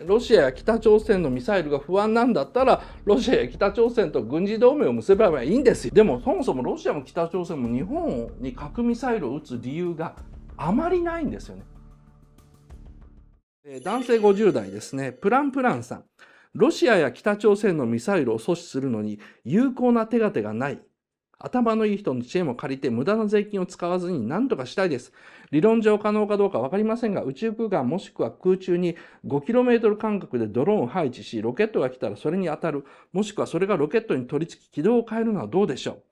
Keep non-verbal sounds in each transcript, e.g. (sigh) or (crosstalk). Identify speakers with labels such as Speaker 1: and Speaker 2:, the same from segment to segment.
Speaker 1: ロシアや北朝鮮のミサイルが不安なんだったら、ロシアや北朝鮮と軍事同盟を結べばいいんですよ。でも、そもそもロシアも北朝鮮も日本に核ミサイルを撃つ理由があまりないんですよね。男性50代ですね。プランプランさん。ロシアや北朝鮮のミサイルを阻止するのに有効な手立てがない。頭のいい人の知恵も借りて無駄な税金を使わずに何とかしたいです。理論上可能かどうか分かりませんが、宇宙空間もしくは空中に 5km 間隔でドローンを配置し、ロケットが来たらそれに当たる、もしくはそれがロケットに取り付き軌道を変えるのはどうでしょう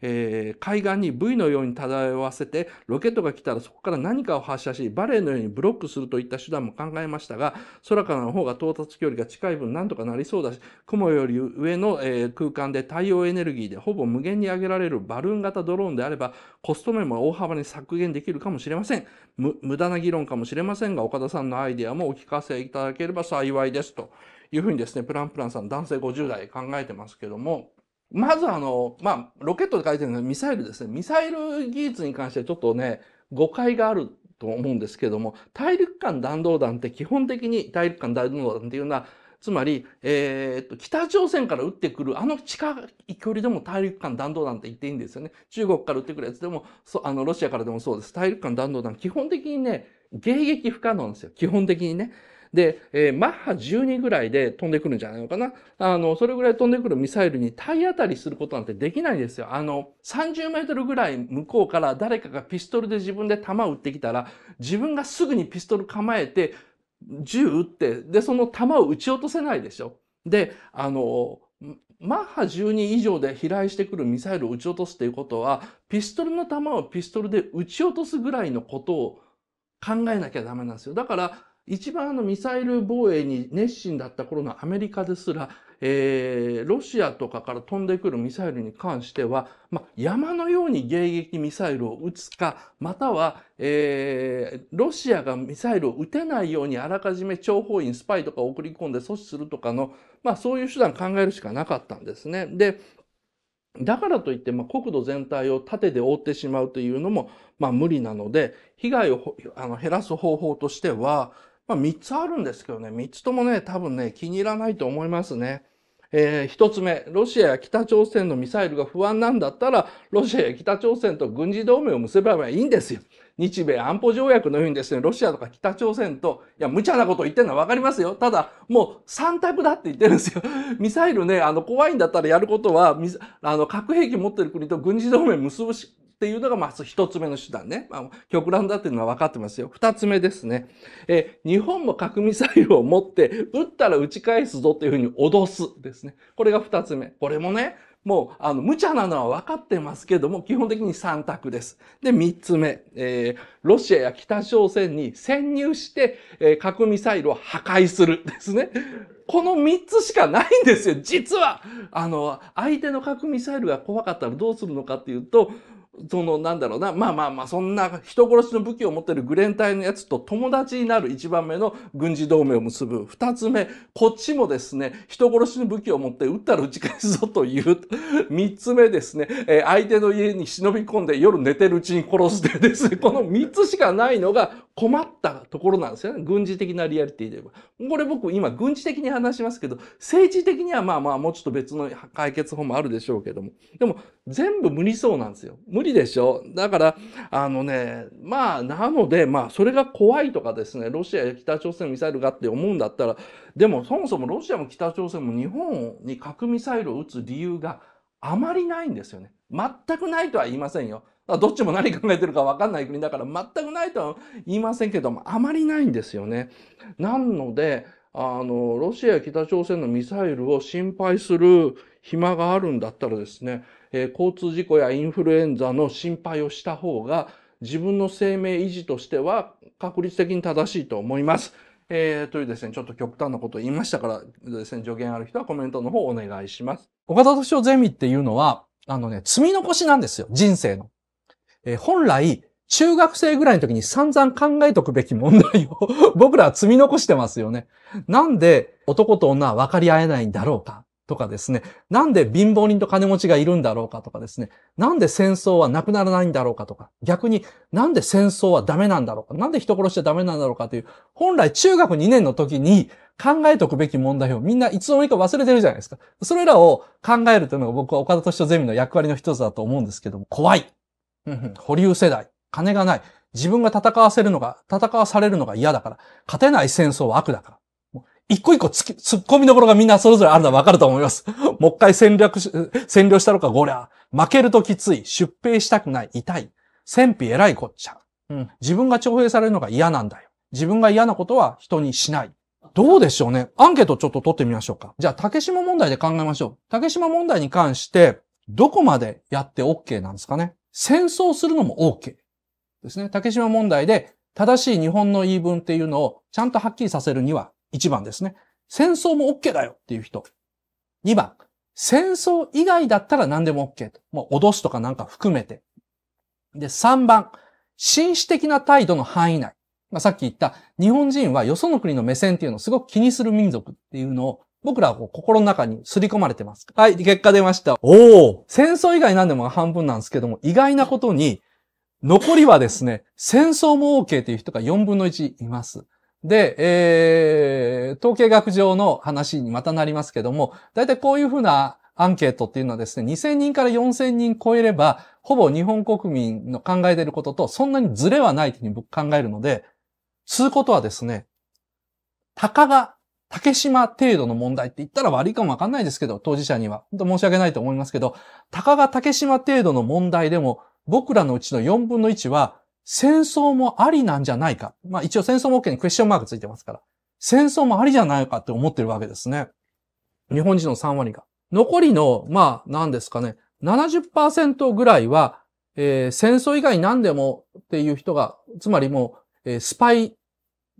Speaker 1: えー、海岸に V のように漂わせて、ロケットが来たらそこから何かを発射し、バレーのようにブロックするといった手段も考えましたが、空からの方が到達距離が近い分なんとかなりそうだし、雲より上の、えー、空間で太陽エネルギーでほぼ無限に上げられるバルーン型ドローンであれば、コスト面も大幅に削減できるかもしれません。無駄な議論かもしれませんが、岡田さんのアイデアもお聞かせいただければ幸いです。というふうにですね、プランプランさん男性50代考えてますけども、まずあの、まあ、ロケットで書いてるのはミサイルですね。ミサイル技術に関してちょっとね、誤解があると思うんですけども、大陸間弾道弾って基本的に大陸間弾道弾っていうのは、つまり、えー、っと、北朝鮮から撃ってくる、あの近い距離でも大陸間弾道弾って言っていいんですよね。中国から撃ってくるやつでも、そう、あの、ロシアからでもそうです。大陸間弾道弾、基本的にね、迎撃不可能なんですよ。基本的にね。で、えー、マッハ12ぐらいで飛んでくるんじゃないのかな。あの、それぐらい飛んでくるミサイルに体当たりすることなんてできないですよ。あの、30メートルぐらい向こうから誰かがピストルで自分で弾撃ってきたら、自分がすぐにピストル構えて、銃撃って、で、その弾を撃ち落とせないでしょ。で、あの、マッハ12以上で飛来してくるミサイルを撃ち落とすっていうことは、ピストルの弾をピストルで撃ち落とすぐらいのことを考えなきゃダメなんですよ。だから、一番のミサイル防衛に熱心だった頃のアメリカですら、えー、ロシアとかから飛んでくるミサイルに関しては、ま山のように迎撃ミサイルを撃つか、または、えー、ロシアがミサイルを撃てないようにあらかじめ諜報員、スパイとか送り込んで阻止するとかの、まあ、そういう手段考えるしかなかったんですね。で、だからといって、まあ、国土全体を盾で覆ってしまうというのも、まあ、無理なので、被害をあの減らす方法としては、まあ、3つあるんですけどね、3つともね、多分ね、気に入らないと思いますね。えー、1つ目、ロシアや北朝鮮のミサイルが不安なんだったら、ロシアや北朝鮮と軍事同盟を結べばいいんですよ。日米安保条約のようにですね、ロシアとか北朝鮮と、いや、無茶なこと言ってるのはわかりますよ。ただ、もう3択だって言ってるんですよ。(laughs) ミサイルね、あの、怖いんだったらやることは、あの、核兵器持ってる国と軍事同盟結ぶしっていうのがまず一つ目の手段ね。まあ、極乱だっていうのは分かってますよ。二つ目ですね。え、日本も核ミサイルを持って、撃ったら撃ち返すぞというふうに脅すですね。これが二つ目。これもね、もう、あの、無茶なのは分かってますけども、基本的に三択です。で、三つ目、えー、ロシアや北朝鮮に潜入して、えー、核ミサイルを破壊するですね。この三つしかないんですよ、実はあの、相手の核ミサイルが怖かったらどうするのかっていうと、そのなんだろうなまあまあまあそんな人殺しの武器を持ってるグレン隊のやつと友達になる1番目の軍事同盟を結ぶ2つ目こっちもですね人殺しの武器を持って撃ったら撃ち返すぞという3 (laughs) つ目ですね、えー、相手の家に忍び込んで夜寝てるうちに殺すでですねこの3つしかないのが困ったところなんですよね。軍事的なリアリティで言えば。これ僕今軍事的に話しますけど、政治的にはまあまあもうちょっと別の解決法もあるでしょうけども。でも全部無理そうなんですよ。無理でしょだから、あのね、まあなのでまあそれが怖いとかですね、ロシアや北朝鮮ミサイルがって思うんだったら、でもそもそもロシアも北朝鮮も日本に核ミサイルを撃つ理由があまりないんですよね。全くないとは言いませんよ。どっちも何考えてるか分かんない国だから全くないとは言いませんけども、あまりないんですよね。なので、あの、ロシアや北朝鮮のミサイルを心配する暇があるんだったらですね、えー、交通事故やインフルエンザの心配をした方が、自分の生命維持としては確率的に正しいと思います。えー、というですね、ちょっと極端なことを言いましたから、ですね、助言ある人はコメントの方お願いします。岡田敏夫ゼミっていうのは、あのね、積み残しなんですよ、人生の。えー、本来、中学生ぐらいの時に散々考えとくべき問題を (laughs) 僕らは積み残してますよね。なんで男と女は分かり合えないんだろうかとかですね。なんで貧乏人と金持ちがいるんだろうかとかですね。なんで戦争はなくならないんだろうかとか。逆になんで戦争はダメなんだろうか。なんで人殺しちゃダメなんだろうかという、本来中学2年の時に考えとくべき問題をみんないつの間にか忘れてるじゃないですか。それらを考えるというのが僕は岡田敏夫ゼミの役割の一つだと思うんですけども、怖いうん、保留世代。金がない。自分が戦わせるのが、戦わされるのが嫌だから。勝てない戦争は悪だから。一個一個つき、突っ込みどころがみんなそれぞれあるのはわかると思います。(laughs) もう一回戦略し、占領したのか、ゴリャ負けるときつい。出兵したくない。痛い。戦費偉いこっちゃ。うん。自分が徴兵されるのが嫌なんだよ。自分が嫌なことは人にしない。どうでしょうね。アンケートちょっと取ってみましょうか。じゃあ、竹島問題で考えましょう。竹島問題に関して、どこまでやって OK なんですかね。戦争するのも OK ですね。竹島問題で正しい日本の言い分っていうのをちゃんとはっきりさせるには、1番ですね。戦争も OK だよっていう人。2番、戦争以外だったら何でも OK と。もう脅すとかなんか含めて。で、3番、紳士的な態度の範囲内。まあ、さっき言った、日本人はよその国の目線っていうのをすごく気にする民族っていうのを僕らはこう心の中に刷り込まれてます。はい、結果出ました。おお戦争以外何でも半分なんですけども、意外なことに、残りはですね、戦争も OK という人が4分の1います。で、えー、統計学上の話にまたなりますけども、だいたいこういうふうなアンケートっていうのはですね、2000人から4000人超えれば、ほぼ日本国民の考えていることとそんなにズレはないというふうに僕考えるので、することはですね、たかが竹島程度の問題って言ったら悪いかもわかんないですけど、当事者には。本当申し訳ないと思いますけど、たかが竹島程度の問題でも、僕らのうちの4分の1は、戦争もありなんじゃないか。まあ一応戦争も型にクエスチョンマークついてますから。戦争もありじゃないかって思ってるわけですね。日本人の3割が。残りの、まあ何ですかね、70%ぐらいは、えー、戦争以外何でもっていう人が、つまりもう、えー、スパイ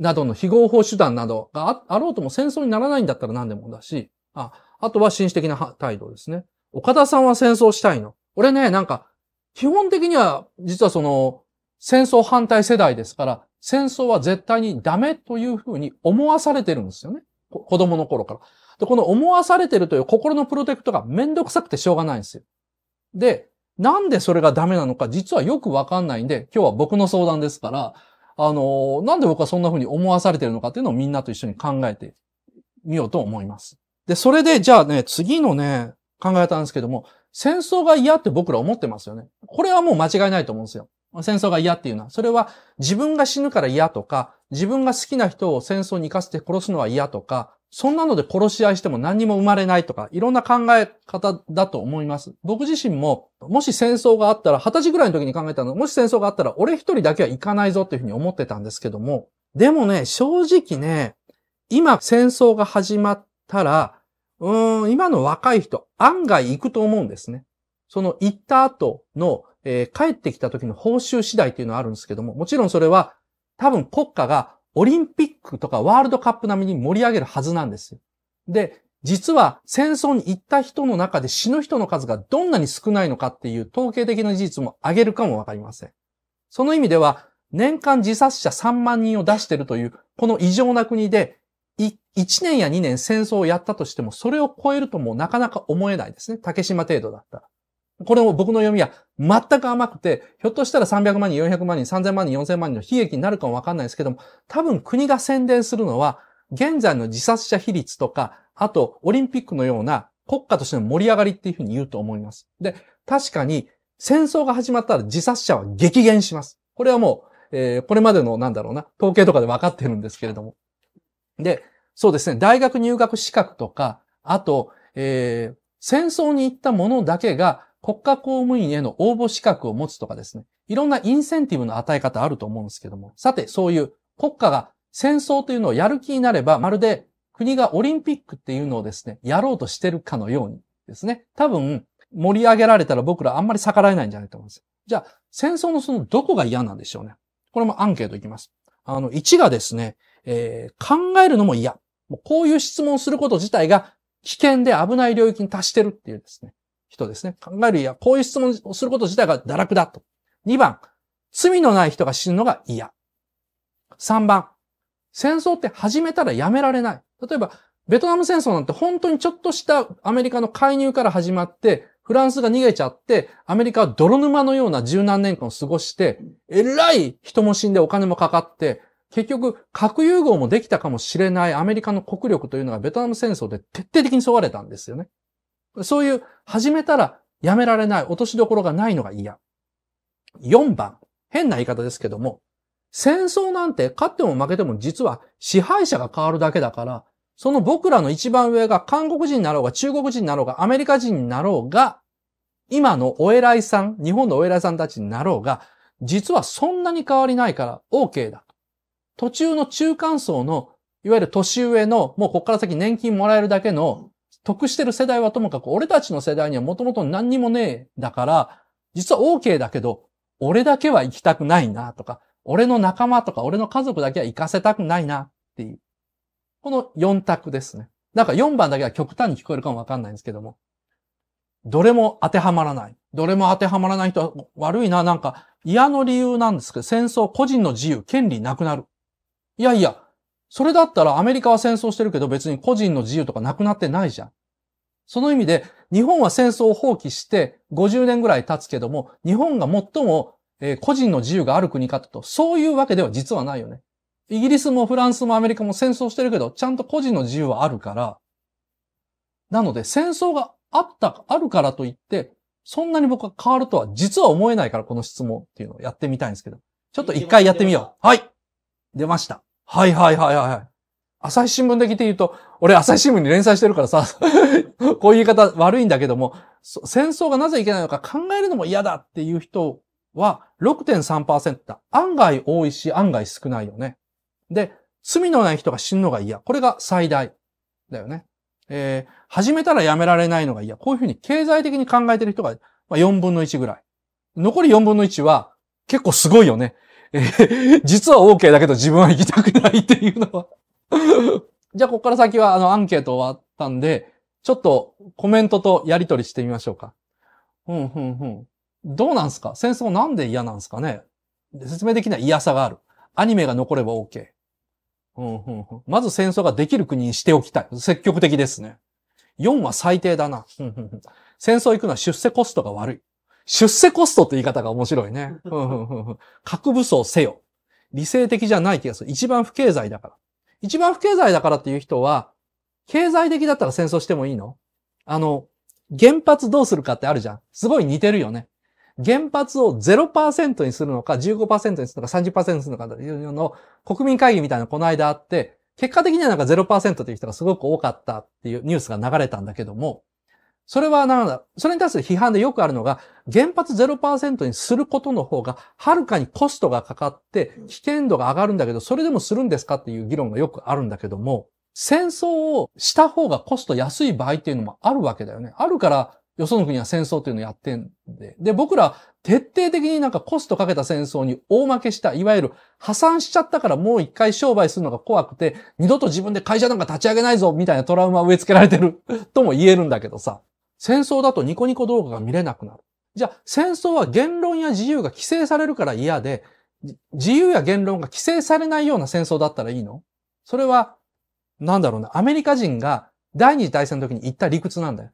Speaker 1: などの非合法手段などがあろうとも戦争にならないんだったら何でもだし、あ、あとは紳士的な態度ですね。岡田さんは戦争したいの。俺ね、なんか、基本的には、実はその、戦争反対世代ですから、戦争は絶対にダメというふうに思わされてるんですよね。子供の頃から。で、この思わされてるという心のプロテクトがめんどくさくてしょうがないんですよ。で、なんでそれがダメなのか実はよくわかんないんで、今日は僕の相談ですから、あの、なんで僕はそんな風に思わされてるのかっていうのをみんなと一緒に考えてみようと思います。で、それで、じゃあね、次のね、考えたんですけども、戦争が嫌って僕ら思ってますよね。これはもう間違いないと思うんですよ。戦争が嫌っていうのは、それは自分が死ぬから嫌とか、自分が好きな人を戦争に行かせて殺すのは嫌とか、そんなので殺し合いしても何も生まれないとか、いろんな考え方だと思います。僕自身も、もし戦争があったら、二十歳ぐらいの時に考えたの、もし戦争があったら、俺一人だけは行かないぞっていうふうに思ってたんですけども、でもね、正直ね、今戦争が始まったら、うーん、今の若い人、案外行くと思うんですね。その行った後の、えー、帰ってきた時の報酬次第っていうのはあるんですけども、もちろんそれは、多分国家がオリンピックとかワールドカップ並みに盛り上げるはずなんですよ。で、実は戦争に行った人の中で死ぬ人の数がどんなに少ないのかっていう統計的な事実も挙げるかもわかりません。その意味では、年間自殺者3万人を出しているという、この異常な国で、1年や2年戦争をやったとしても、それを超えるともうなかなか思えないですね。竹島程度だったら。これも僕の読みは全く甘くて、ひょっとしたら300万人、400万人、3000万人、4000万人の悲劇になるかもわかんないですけども、多分国が宣伝するのは、現在の自殺者比率とか、あとオリンピックのような国家としての盛り上がりっていうふうに言うと思います。で、確かに戦争が始まったら自殺者は激減します。これはもう、えー、これまでのなんだろうな、統計とかで分かってるんですけれども。で、そうですね、大学入学資格とか、あと、えー、戦争に行った者だけが国家公務員への応募資格を持つとかですね、いろんなインセンティブの与え方あると思うんですけども、さて、そういう国家が戦争というのをやる気になれば、まるで国がオリンピックっていうのをですね、やろうとしてるかのようにですね、多分盛り上げられたら僕らあんまり逆らえないんじゃないと思うんです。じゃあ、戦争のそのどこが嫌なんでしょうね。これもアンケートいきます。あの、1がですね、えー、考えるのも嫌。もうこういう質問すること自体が危険で危ない領域に達してるっていうですね。人ですね。考えるや、こういう質問をすること自体が堕落だと。2番、罪のない人が死ぬのが嫌。3番、戦争って始めたらやめられない。例えば、ベトナム戦争なんて本当にちょっとしたアメリカの介入から始まって、フランスが逃げちゃって、アメリカは泥沼のような十何年間を過ごして、えらい人も死んでお金もかかって、結局、核融合もできたかもしれないアメリカの国力というのがベトナム戦争で徹底的に削がれたんですよね。そういう始めたらやめられない、落としどころがないのが嫌。4番、変な言い方ですけども、戦争なんて勝っても負けても実は支配者が変わるだけだから、その僕らの一番上が韓国人になろうが中国人になろうがアメリカ人になろうが、今のお偉いさん、日本のお偉いさんたちになろうが、実はそんなに変わりないから OK だ。途中の中間層の、いわゆる年上の、もうこっから先年金もらえるだけの得してる世代はともかく、俺たちの世代にはもともと何にもねえ。だから、実は OK だけど、俺だけは行きたくないなとか、俺の仲間とか俺の家族だけは行かせたくないなっていう。この4択ですね。だから4番だけは極端に聞こえるかもわかんないんですけども。どれも当てはまらない。どれも当てはまらない人は悪いな。なんか嫌の理由なんですけど、戦争、個人の自由、権利なくなる。いやいや、それだったらアメリカは戦争してるけど別に個人の自由とかなくなってないじゃん。その意味で、日本は戦争を放棄して50年ぐらい経つけども、日本が最も個人の自由がある国かと、そういうわけでは実はないよね。イギリスもフランスもアメリカも戦争してるけど、ちゃんと個人の自由はあるから、なので戦争があった、あるからといって、そんなに僕は変わるとは実は思えないから、この質問っていうのをやってみたいんですけど。ちょっと一回やってみよう。はい出ました。はいはいはいはい。朝日新聞的いて言うと、俺朝日新聞に連載してるからさ、(laughs) こういう言い方悪いんだけども、戦争がなぜいけないのか考えるのも嫌だっていう人は6.3%だ。案外多いし、案外少ないよね。で、罪のない人が死ぬのが嫌。これが最大だよね。えー、始めたらやめられないのが嫌。こういうふうに経済的に考えてる人が、ま4分の1ぐらい。残り4分の1は結構すごいよね。え (laughs) 実は OK だけど自分は行きたくないっていうのは (laughs) じゃあ、ここから先はあのアンケート終わったんで、ちょっとコメントとやりとりしてみましょうか。うんうんうん。どうなんすか戦争なんで嫌なんすかね説明できない嫌さがある。アニメが残れば OK。うんうんうん、まず戦争ができる国にしておきたい。積極的ですね。4は最低だな。うんうん、戦争行くのは出世コストが悪い。出世コストって言い方が面白いね。核武装せよ。理性的じゃない気がする。一番不経済だから。一番不経済だからっていう人は、経済的だったら戦争してもいいのあの、原発どうするかってあるじゃん。すごい似てるよね。原発を0%にするのか、15%にするのか、30%にするのかというのを、国民会議みたいなこの間あって、結果的にはなんか0%という人がすごく多かったっていうニュースが流れたんだけども、それはなんだ、それに対する批判でよくあるのが、原発0%にすることの方が、はるかにコストがかかって、危険度が上がるんだけど、それでもするんですかっていう議論がよくあるんだけども、戦争をした方がコスト安い場合っていうのもあるわけだよね。あるから、よその国は戦争っていうのをやってんで。で、僕ら、徹底的になんかコストかけた戦争に大負けした、いわゆる破産しちゃったからもう一回商売するのが怖くて、二度と自分で会社なんか立ち上げないぞ、みたいなトラウマを植え付けられてる (laughs) とも言えるんだけどさ。戦争だとニコニコ動画が見れなくなる。じゃあ、戦争は言論や自由が規制されるから嫌で、自由や言論が規制されないような戦争だったらいいのそれは、なんだろうな、アメリカ人が第二次大戦の時に言った理屈なんだよ。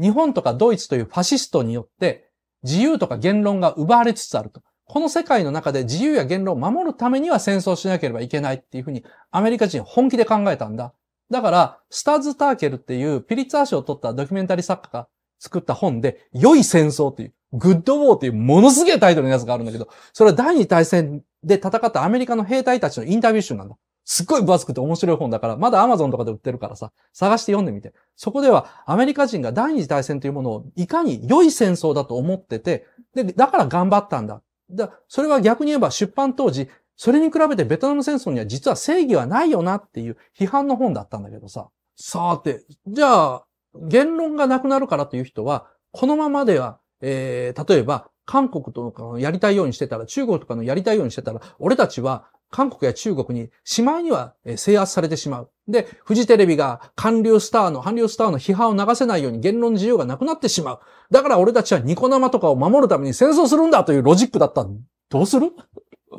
Speaker 1: 日本とかドイツというファシストによって自由とか言論が奪われつつあると。この世界の中で自由や言論を守るためには戦争しなければいけないっていうふうにアメリカ人本気で考えたんだ。だから、スターズ・ターケルっていうピリッツァー賞を取ったドキュメンタリー作家が作った本で、良い戦争っていう、グッド・ウォーっていうものすげえタイトルのやつがあるんだけど、それは第二大戦で戦ったアメリカの兵隊たちのインタビュー集なんだ。すっごい分厚くて面白い本だから、まだアマゾンとかで売ってるからさ、探して読んでみて。そこでは、アメリカ人が第二次大戦というものをいかに良い戦争だと思ってて、で、だから頑張ったんだ。だ、それは逆に言えば出版当時、それに比べてベトナム戦争には実は正義はないよなっていう批判の本だったんだけどさ。さて、じゃあ、言論がなくなるからという人は、このままでは、えー、例えば、韓国とかのやりたいようにしてたら、中国とかのやりたいようにしてたら、俺たちは韓国や中国にしまいには制圧されてしまう。で、フジテレビが韓流スターの、韓流スターの批判を流せないように言論自由がなくなってしまう。だから俺たちはニコ生とかを守るために戦争するんだというロジックだった。どうする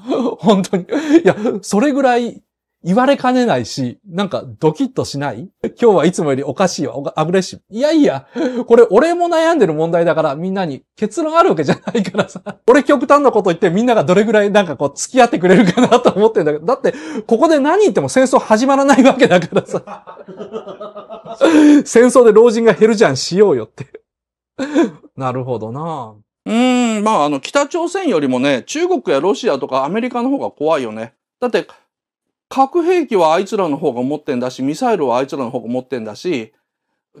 Speaker 1: (laughs) 本当に。いや、それぐらい言われかねないし、なんかドキッとしない今日はいつもよりおかしいわ、アグレッシブ。いやいや、これ俺も悩んでる問題だからみんなに結論あるわけじゃないからさ。俺極端なこと言ってみんながどれぐらいなんかこう付き合ってくれるかなと思ってんだけど、だってここで何言っても戦争始まらないわけだからさ。戦争で老人が減るじゃんしようよって。なるほどなうん、まあ、あの、北朝鮮よりもね、中国やロシアとかアメリカの方が怖いよね。だって、核兵器はあいつらの方が持ってんだし、ミサイルはあいつらの方が持ってんだし、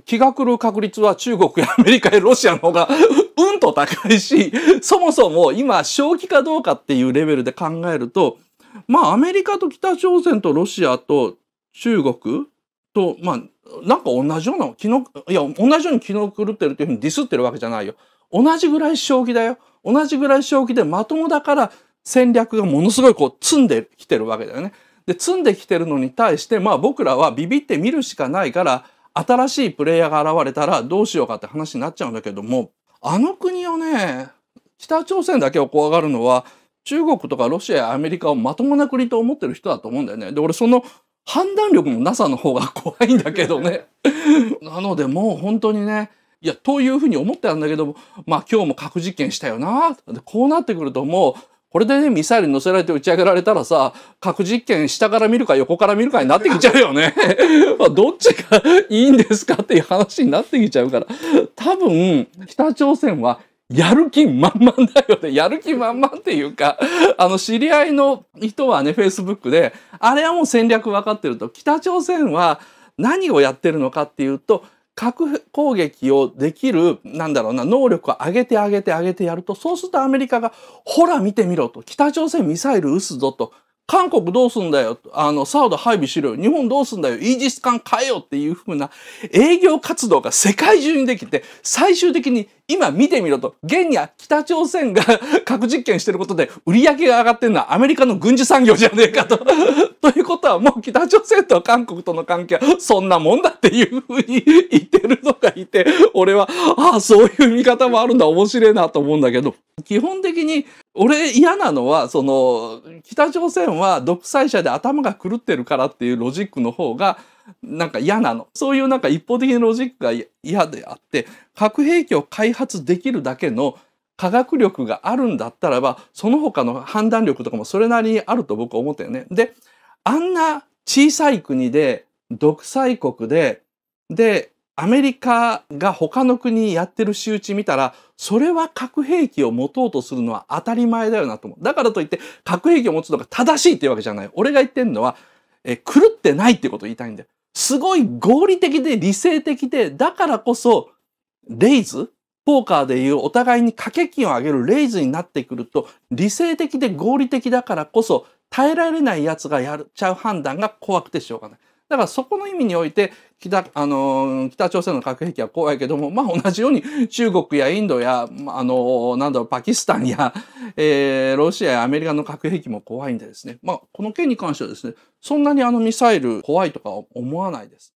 Speaker 1: 気が狂う確率は中国やアメリカやロシアの方が (laughs) うんと高いし、そもそも今、正気かどうかっていうレベルで考えると、まあ、アメリカと北朝鮮とロシアと中国と、まあ、なんか同じような、気の、いや、同じように気の狂ってるっていうふうにディスってるわけじゃないよ。同じぐらい将棋だよ。同じぐらい将棋でまともだから戦略がものすごいこう積んできてるわけだよね。で、積んできてるのに対して、まあ僕らはビビって見るしかないから、新しいプレイヤーが現れたらどうしようかって話になっちゃうんだけども、あの国をね、北朝鮮だけを怖がるのは、中国とかロシアやアメリカをまともな国と思ってる人だと思うんだよね。で、俺その判断力も NASA の方が怖いんだけどね。(laughs) なのでもう本当にね、いや、というふうに思ってたんだけども、まあ今日も核実験したよな。こうなってくるともう、これでね、ミサイルに乗せられて打ち上げられたらさ、核実験下から見るか横から見るかになってきちゃうよね。(laughs) まあ、どっちがいいんですかっていう話になってきちゃうから。多分、北朝鮮はやる気満々だよね。やる気満々っていうか、あの、知り合いの人はね、Facebook で、あれはもう戦略分かってると。北朝鮮は何をやってるのかっていうと、核攻撃をできる、なんだろうな、能力を上げて上げて上げてやると、そうするとアメリカが、ほら見てみろと、北朝鮮ミサイル撃つぞと、韓国どうすんだよ。あの、サウド配備しろよ。日本どうすんだよ。イージス艦変えよっていう風な営業活動が世界中にできて、最終的に今見てみろと、現に北朝鮮が (laughs) 核実験してることで売り上げが上がってるのはアメリカの軍事産業じゃねえかと。(laughs) ということはもう北朝鮮と韓国との関係はそんなもんだっていうふうに (laughs) 言ってるのがいて、俺は、ああ、そういう見方もあるんだ。面白いなと思うんだけど、基本的に俺嫌なのはその北朝鮮は独裁者で頭が狂ってるからっていうロジックの方がなんか嫌なのそういうなんか一方的なロジックが嫌であって核兵器を開発できるだけの科学力があるんだったらばその他の判断力とかもそれなりにあると僕は思ったよね。であんな小さい国で独裁国ででアメリカが他の国やってる仕打ち見たら、それは核兵器を持とうとするのは当たり前だよなと思う。だからといって核兵器を持つのが正しいっていうわけじゃない。俺が言ってんのは、え狂ってないってことを言いたいんだよ。すごい合理的で理性的で、だからこそ、レイズポーカーでいうお互いに掛け金を上げるレイズになってくると、理性的で合理的だからこそ、耐えられない奴がやっちゃう判断が怖くてしょうがない。だからそこの意味において、北、あの、北朝鮮の核兵器は怖いけども、まあ同じように中国やインドや、あの、なんだろう、パキスタンや、(laughs) えー、ロシアやアメリカの核兵器も怖いんでですね。まあこの件に関してはですね、そんなにあのミサイル怖いとか思わないです。